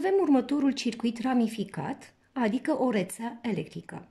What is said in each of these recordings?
avem următorul circuit ramificat, adică o rețea electrică.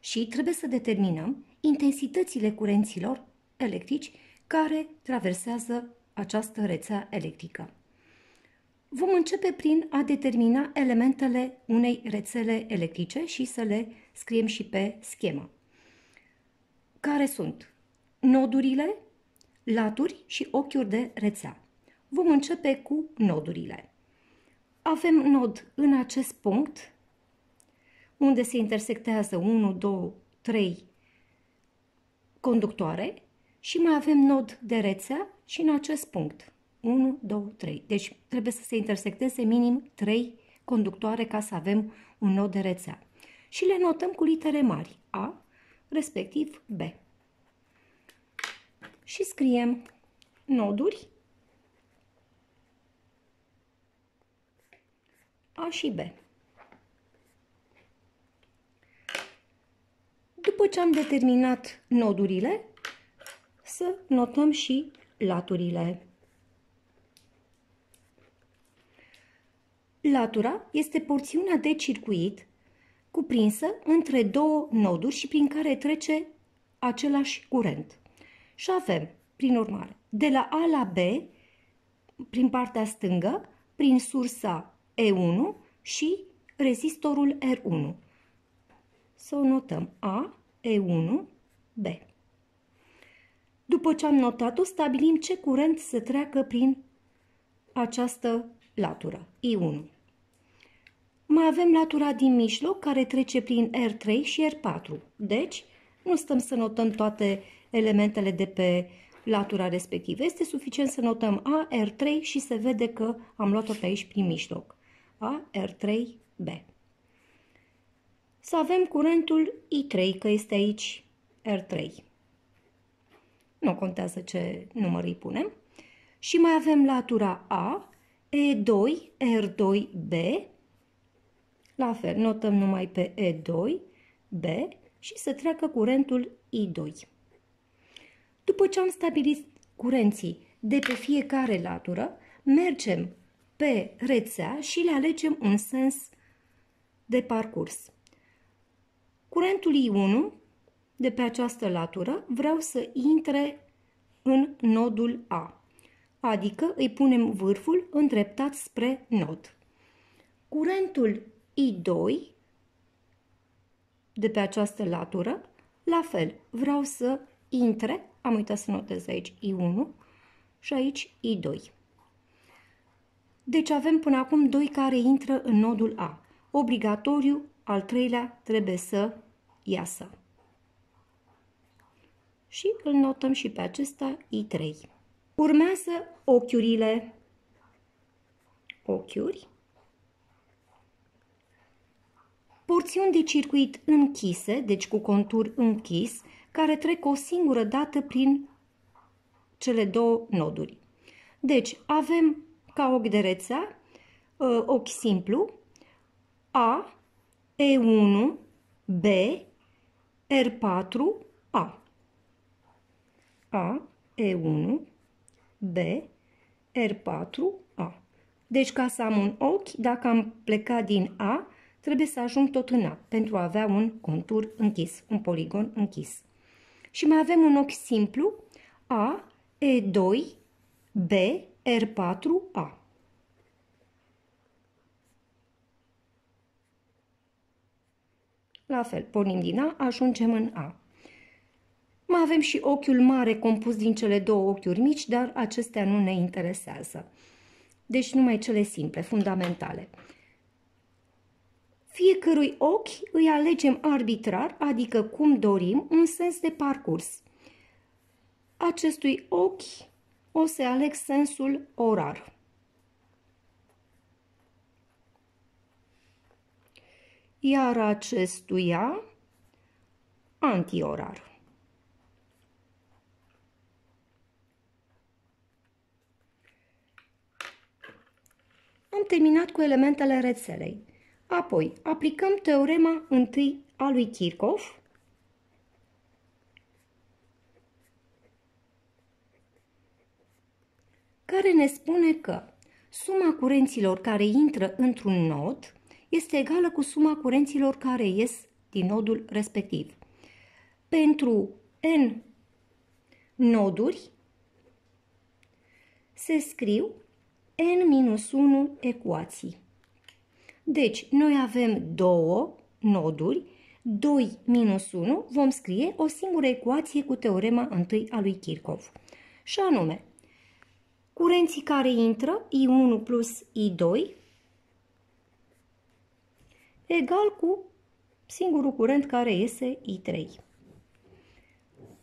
Și trebuie să determinăm intensitățile curenților electrici care traversează această rețea electrică. Vom începe prin a determina elementele unei rețele electrice și să le scriem și pe schemă. Care sunt? Nodurile, laturi și ochiuri de rețea. Vom începe cu nodurile avem nod în acest punct, unde se intersectează 1, 2, 3 conductoare și mai avem nod de rețea și în acest punct. 1, 2, 3. Deci trebuie să se intersecteze minim 3 conductoare ca să avem un nod de rețea. Și le notăm cu litere mari, A, respectiv B. Și scriem noduri și B. După ce am determinat nodurile, să notăm și laturile. Latura este porțiunea de circuit cuprinsă între două noduri și prin care trece același curent. Și avem, prin urmare, de la A la B, prin partea stângă, prin sursa E1 și rezistorul R1. Să o notăm A, E1, B. După ce am notat-o, stabilim ce curent să treacă prin această latură, I1. Mai avem latura din mijloc care trece prin R3 și R4. Deci, nu stăm să notăm toate elementele de pe latura respectivă. Este suficient să notăm A, R3 și se vede că am luat-o pe aici prin mijloc. A, r 3 b Să avem curentul I3, că este aici R3. Nu contează ce număr îi punem. Și mai avem latura A, E2, R2B. La fel, notăm numai pe E2, B și să treacă curentul I2. După ce am stabilit curenții de pe fiecare latură, mergem pe rețea și le alegem un sens de parcurs. Curentul I1 de pe această latură vreau să intre în nodul A, adică îi punem vârful îndreptat spre nod. Curentul I2 de pe această latură, la fel, vreau să intre, am uitat să notez aici I1 și aici I2. Deci avem până acum doi care intră în nodul A. Obligatoriu, al treilea trebuie să iasă. Și îl notăm și pe acesta I3. Urmează ochiurile. Ochiuri. Porțiuni de circuit închise, deci cu contur închis, care trec o singură dată prin cele două noduri. Deci avem ca ochi de rețea, ă, ochi simplu, A, E1, B, R4, A. A, E1, B, R4, A. Deci ca să am un ochi, dacă am plecat din A, trebuie să ajung tot în A pentru a avea un contur închis, un poligon închis. Și mai avem un ochi simplu, A, E2, B, R4A. La fel, pornim din A, ajungem în A. Mai avem și ochiul mare compus din cele două ochiuri mici, dar acestea nu ne interesează. Deci numai cele simple, fundamentale. Fiecărui ochi îi alegem arbitrar, adică cum dorim, un sens de parcurs. Acestui ochi o să aleg sensul orar. Iar acestuia antiorar. Am terminat cu elementele rețelei. Apoi, aplicăm teorema întâi a lui Kirchhoff care ne spune că suma curenților care intră într-un nod este egală cu suma curenților care ies din nodul respectiv. Pentru N noduri se scriu N-1 ecuații. Deci, noi avem două noduri, 2 minus 1, vom scrie o singură ecuație cu teorema întâi a lui Kirchhoff. Și anume, curenții care intră, I1 plus I2, egal cu singurul curent care iese, I3.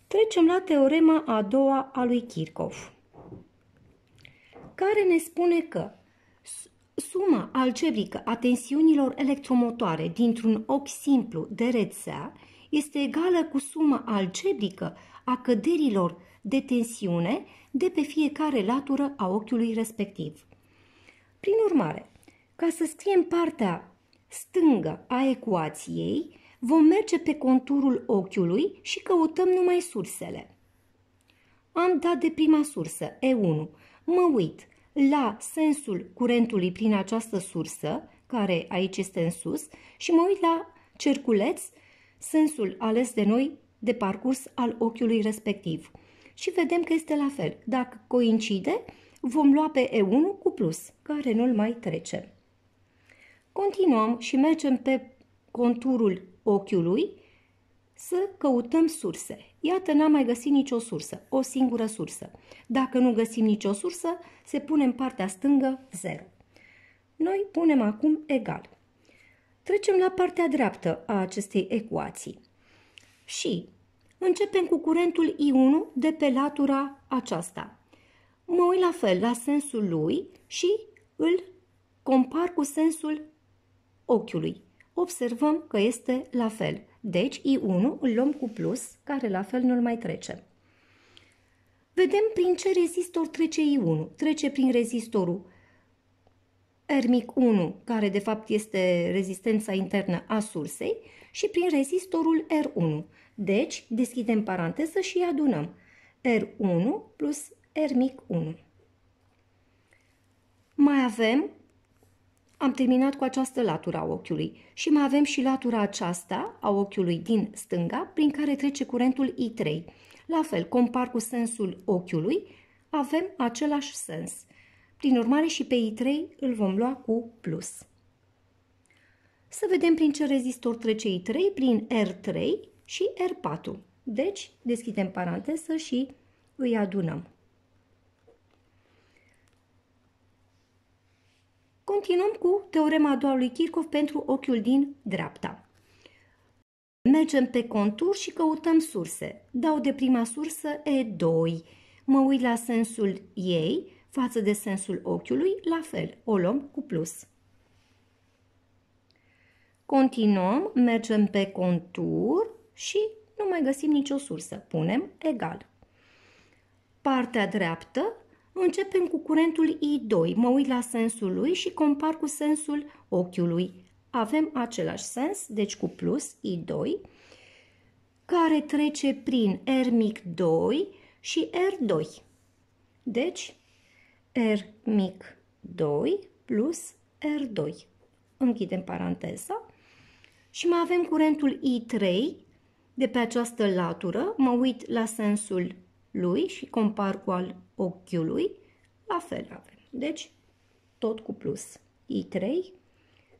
Trecem la teorema a doua a lui Kirchhoff, care ne spune că suma algebrică a tensiunilor electromotoare dintr-un ochi simplu de rețea este egală cu suma algebrică a căderilor de tensiune de pe fiecare latură a ochiului respectiv. Prin urmare, ca să scriem partea stângă a ecuației, vom merge pe conturul ochiului și căutăm numai sursele. Am dat de prima sursă, E1. Mă uit la sensul curentului prin această sursă, care aici este în sus, și mă uit la cerculeț, sensul ales de noi de parcurs al ochiului respectiv. Și vedem că este la fel. Dacă coincide, vom lua pe E1 cu plus, care nu-l mai trece. Continuăm și mergem pe conturul ochiului să căutăm surse. Iată, n-am mai găsit nicio sursă, o singură sursă. Dacă nu găsim nicio sursă, se pune în partea stângă 0. Noi punem acum egal. Trecem la partea dreaptă a acestei ecuații și începem cu curentul I1 de pe latura aceasta. Mă uit la fel la sensul lui și îl compar cu sensul ochiului. Observăm că este la fel. Deci I1 îl luăm cu plus, care la fel nu-l mai trece. Vedem prin ce rezistor trece I1. Trece prin rezistorul r 1, care de fapt este rezistența internă a sursei, și prin rezistorul R1. Deci, deschidem paranteză și adunăm R1 plus R mic 1. Mai avem, am terminat cu această latură a ochiului și mai avem și latura aceasta a ochiului din stânga prin care trece curentul I3. La fel, compar cu sensul ochiului, avem același sens. Prin urmare și pe I3 îl vom lua cu plus. Să vedem prin ce rezistor trece I3, prin R3 și R4. Deci, deschidem paranteză și îi adunăm. Continuăm cu teorema a doua lui Kirchhoff pentru ochiul din dreapta. Mergem pe contur și căutăm surse. Dau de prima sursă E2. Mă uit la sensul ei față de sensul ochiului, la fel, o luăm cu plus. Continuăm, mergem pe contur și nu mai găsim nicio sursă. Punem egal. Partea dreaptă începem cu curentul I2. Mă uit la sensul lui și compar cu sensul ochiului. Avem același sens, deci cu plus I2, care trece prin R mic 2 și R2. Deci, R mic 2 plus R2. Închidem paranteza și mai avem curentul I3 de pe această latură, mă uit la sensul lui și compar cu al ochiului, la fel avem. Deci, tot cu plus I3,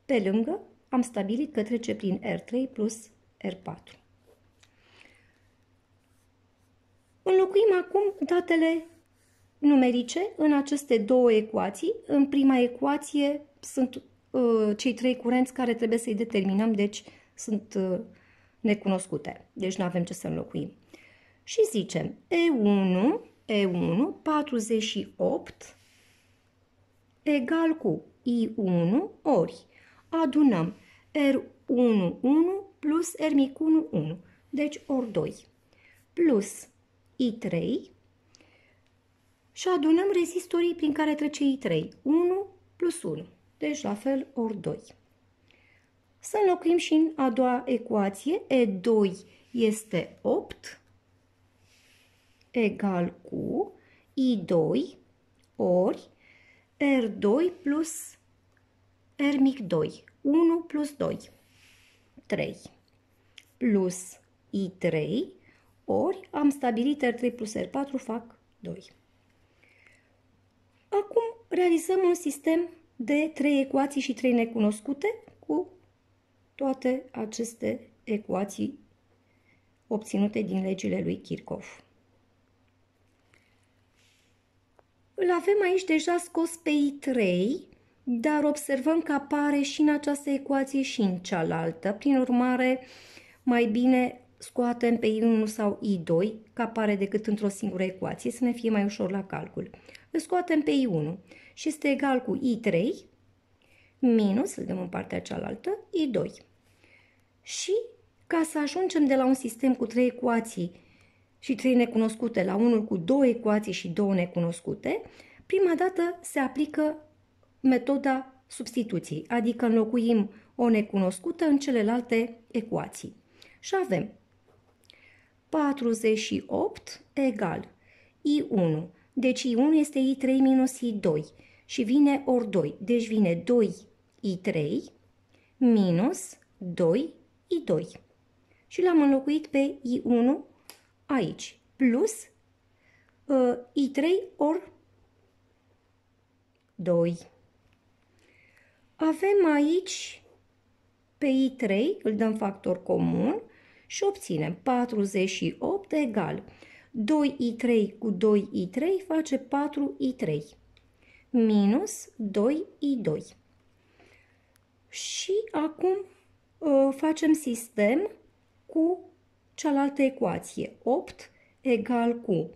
pe lângă am stabilit că trece prin R3 plus R4. Înlocuim acum datele numerice în aceste două ecuații. În prima ecuație sunt Uh, cei trei curenți care trebuie să-i determinăm, deci sunt uh, necunoscute, deci nu avem ce să înlocuim. Și zicem E1, E1, 48 egal cu I1 ori adunăm R11 plus R mic 1, 1, deci ori 2, plus I3 și adunăm rezistorii prin care trece I3, 1 plus 1 deci la fel ori 2. Să înlocuim și în a doua ecuație, E2 este 8 egal cu I2 ori R2 plus R mic 2, 1 plus 2, 3, plus I3 ori am stabilit R3 plus R4 fac 2. Acum realizăm un sistem de trei ecuații și trei necunoscute cu toate aceste ecuații obținute din legile lui Kirchhoff. Îl avem aici deja scos pe I3, dar observăm că apare și în această ecuație și în cealaltă. Prin urmare, mai bine scoatem pe I1 sau I2, că apare decât într-o singură ecuație, să ne fie mai ușor la calcul. Îl scoatem pe I1 și este egal cu I3 minus, îl dăm în partea cealaltă, I2. Și ca să ajungem de la un sistem cu trei ecuații și trei necunoscute la unul cu două ecuații și două necunoscute, prima dată se aplică metoda substituției, adică înlocuim o necunoscută în celelalte ecuații. Și avem 48 egal I1 deci I1 este I3 minus I2 și vine ori 2. Deci vine 2I3 minus 2I2. Și l-am înlocuit pe I1 aici. Plus uh, I3 ori 2. Avem aici pe I3, îl dăm factor comun și obținem 48 egal 2i3 cu 2i3 face 4i3 minus 2i2. Și acum ă, facem sistem cu cealaltă ecuație. 8 egal cu,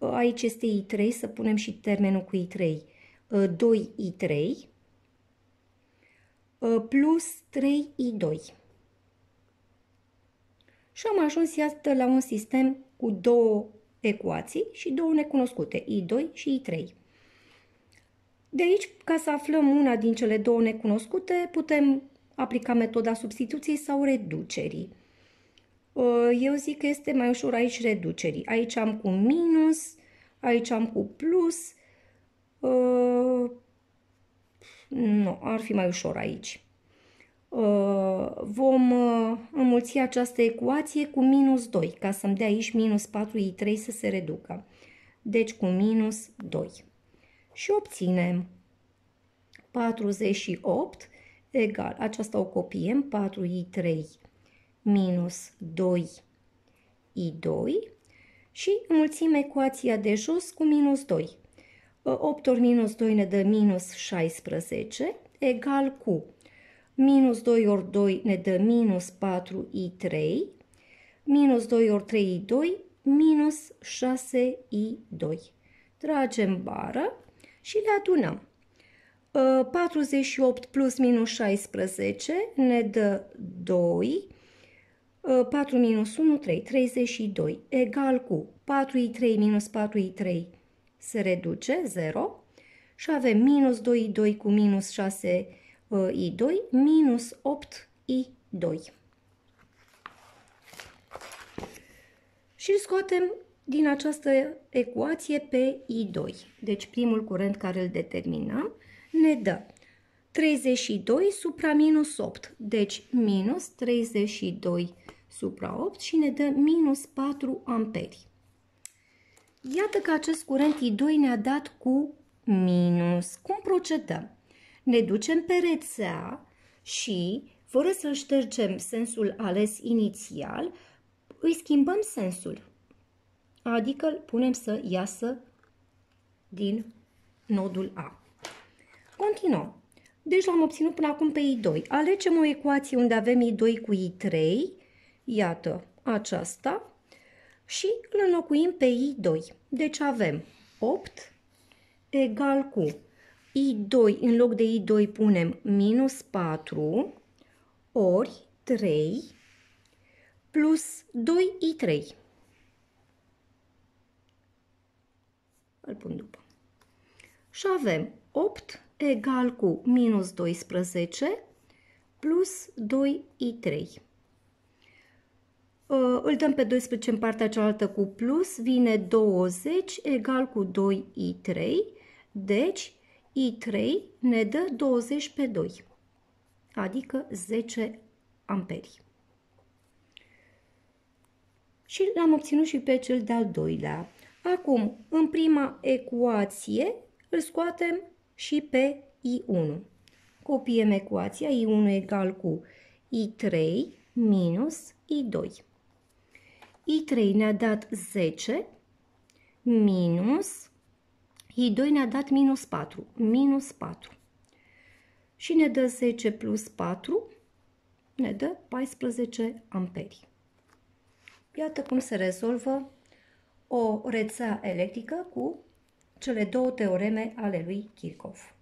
ă, aici este i3, să punem și termenul cu i3, 2i3 ă, plus 3i2. Și am ajuns, iată, la un sistem cu două ecuații și două necunoscute, I2 și I3. De aici, ca să aflăm una din cele două necunoscute, putem aplica metoda substituției sau reducerii. Ă, eu zic că este mai ușor aici reducerii. Aici am cu minus, aici am cu plus. Ă, nu, ar fi mai ușor aici. Uh, vom uh, înmulți această ecuație cu minus 2, ca să-mi dea aici minus 4i3 să se reducă. Deci cu minus 2. Și obținem 48 egal, aceasta o copiem, 4i3 minus 2i2 și înmulțim ecuația de jos cu minus 2. 8 uh, ori minus 2 ne dă minus 16 egal cu Minus 2 ori 2 ne dă minus 4i3, minus 2 ori 3i2, minus 6i2. Tragem bară și le adunăm. 48 ă, plus minus 16 ne dă 2, 4 ă, minus 1, 3, 32, egal cu 4i3 minus 4i3 se reduce, 0, și avem minus 2i2 cu minus 6 i 2 I2 minus 8I2. Și scoatem din această ecuație pe I2. Deci primul curent care îl determinăm ne dă 32 supra minus 8. Deci minus 32 supra 8 și ne dă minus 4 amperi. Iată că acest curent I2 ne-a dat cu minus. Cum procedăm? ne ducem pe rețea și, fără să ștergem sensul ales inițial, îi schimbăm sensul. Adică îl punem să iasă din nodul A. Continuăm. Deci l-am obținut până acum pe I2. Alegem o ecuație unde avem I2 cu I3, iată aceasta, și îl înlocuim pe I2. Deci avem 8 egal cu I2, în loc de I2 punem minus 4 ori 3 plus 2i3. Îl pun după. Și avem 8 egal cu minus 12 plus 2i3. Ă, îl dăm pe 12 în partea cealaltă cu plus, vine 20 egal cu 2i3, deci I3 ne dă 20 pe 2, adică 10 amperi. Și l-am obținut și pe cel de-al doilea. Acum, în prima ecuație, îl scoatem și pe I1. Copiem ecuația I1 egal cu I3 minus I2. I3 ne-a dat 10 minus I2 ne-a dat minus 4. Minus 4. Și ne dă 10 plus 4, ne dă 14 amperi. Iată cum se rezolvă o rețea electrică cu cele două teoreme ale lui Kirchhoff.